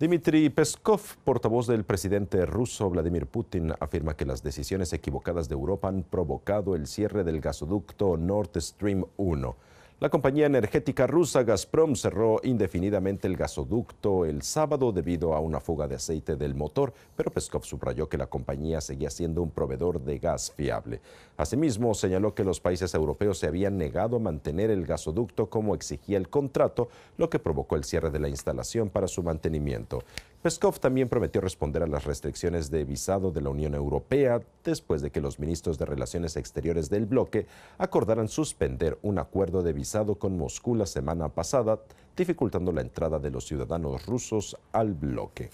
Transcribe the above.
Dmitry Peskov, portavoz del presidente ruso Vladimir Putin, afirma que las decisiones equivocadas de Europa han provocado el cierre del gasoducto Nord Stream 1. La compañía energética rusa Gazprom cerró indefinidamente el gasoducto el sábado debido a una fuga de aceite del motor, pero Peskov subrayó que la compañía seguía siendo un proveedor de gas fiable. Asimismo, señaló que los países europeos se habían negado a mantener el gasoducto como exigía el contrato, lo que provocó el cierre de la instalación para su mantenimiento. Peskov también prometió responder a las restricciones de visado de la Unión Europea después de que los ministros de Relaciones Exteriores del bloque acordaran suspender un acuerdo de visado con Moscú la semana pasada, dificultando la entrada de los ciudadanos rusos al bloque.